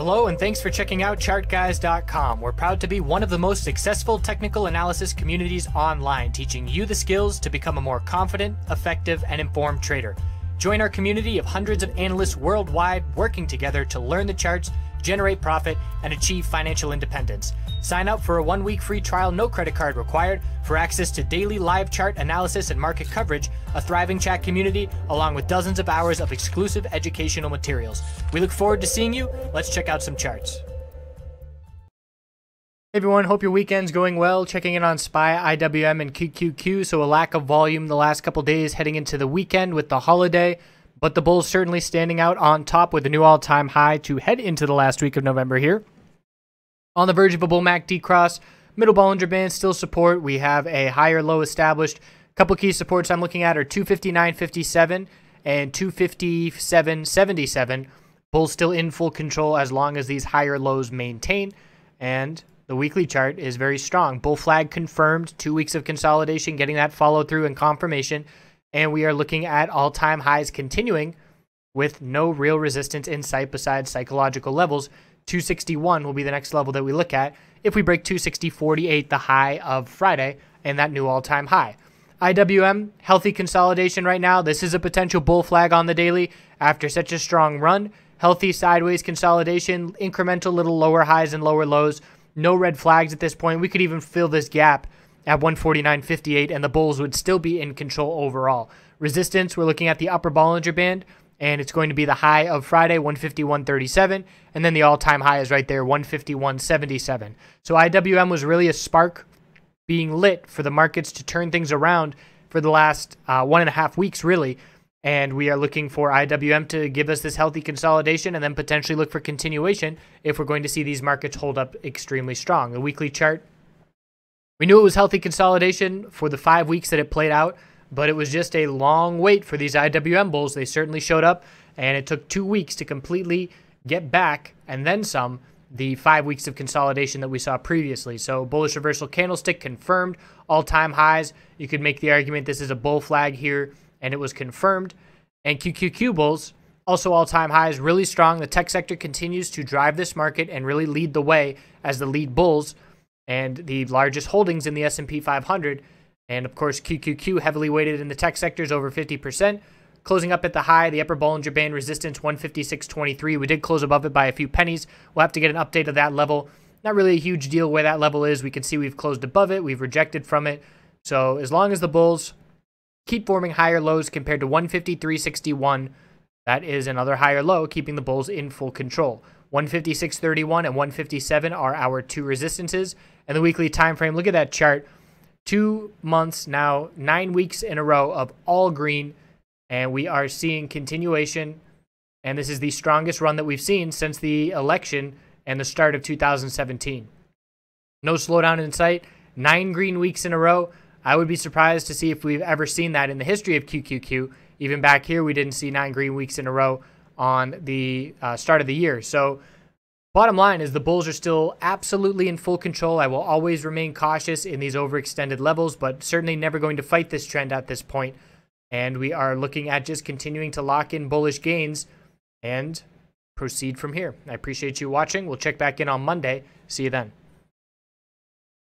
Hello, and thanks for checking out ChartGuys.com. We're proud to be one of the most successful technical analysis communities online, teaching you the skills to become a more confident, effective, and informed trader. Join our community of hundreds of analysts worldwide working together to learn the charts generate profit, and achieve financial independence. Sign up for a one week free trial, no credit card required, for access to daily live chart analysis and market coverage, a thriving chat community, along with dozens of hours of exclusive educational materials. We look forward to seeing you. Let's check out some charts. Hey everyone, hope your weekend's going well. Checking in on SPY, IWM, and QQQ. So, a lack of volume the last couple days heading into the weekend with the holiday. But the Bulls certainly standing out on top with a new all time high to head into the last week of November here. On the verge of a bull MACD cross, middle Bollinger Band still support. We have a higher low established. Couple key supports I'm looking at are 259.57 and 257.77. Bulls still in full control as long as these higher lows maintain. And the weekly chart is very strong. Bull flag confirmed, two weeks of consolidation, getting that follow through and confirmation. And we are looking at all time highs continuing with no real resistance in sight besides psychological levels. 261 will be the next level that we look at if we break 260.48, the high of Friday, and that new all time high. IWM, healthy consolidation right now. This is a potential bull flag on the daily after such a strong run. Healthy sideways consolidation, incremental little lower highs and lower lows. No red flags at this point. We could even fill this gap at 149.58, and the Bulls would still be in control overall. Resistance, we're looking at the upper Bollinger Band, and it's going to be the high of Friday, 151.37, and then the all-time high is right there, 151.77. So IWM was really a spark being lit for the markets to turn things around for the last uh, one and a half weeks, really. And we are looking for IWM to give us this healthy consolidation and then potentially look for continuation if we're going to see these markets hold up extremely strong. The weekly chart we knew it was healthy consolidation for the five weeks that it played out, but it was just a long wait for these IWM Bulls. They certainly showed up, and it took two weeks to completely get back and then some the five weeks of consolidation that we saw previously. So bullish reversal candlestick confirmed all-time highs. You could make the argument this is a bull flag here, and it was confirmed. And QQQ bulls also all-time highs, really strong. The tech sector continues to drive this market and really lead the way as the lead bulls and the largest holdings in the S&P 500. And of course, QQQ heavily weighted in the tech sectors over 50%. Closing up at the high, the upper Bollinger Band resistance 156.23. We did close above it by a few pennies. We'll have to get an update of that level. Not really a huge deal where that level is. We can see we've closed above it. We've rejected from it. So as long as the bulls keep forming higher lows compared to 153.61, that is another higher low, keeping the Bulls in full control. 156.31 and 157 are our two resistances. And the weekly time frame, look at that chart. Two months now, nine weeks in a row of all green. And we are seeing continuation. And this is the strongest run that we've seen since the election and the start of 2017. No slowdown in sight. Nine green weeks in a row. I would be surprised to see if we've ever seen that in the history of QQQ. Even back here, we didn't see nine green weeks in a row on the uh, start of the year. So, bottom line is the Bulls are still absolutely in full control. I will always remain cautious in these overextended levels, but certainly never going to fight this trend at this point. And we are looking at just continuing to lock in bullish gains and proceed from here. I appreciate you watching. We'll check back in on Monday. See you then.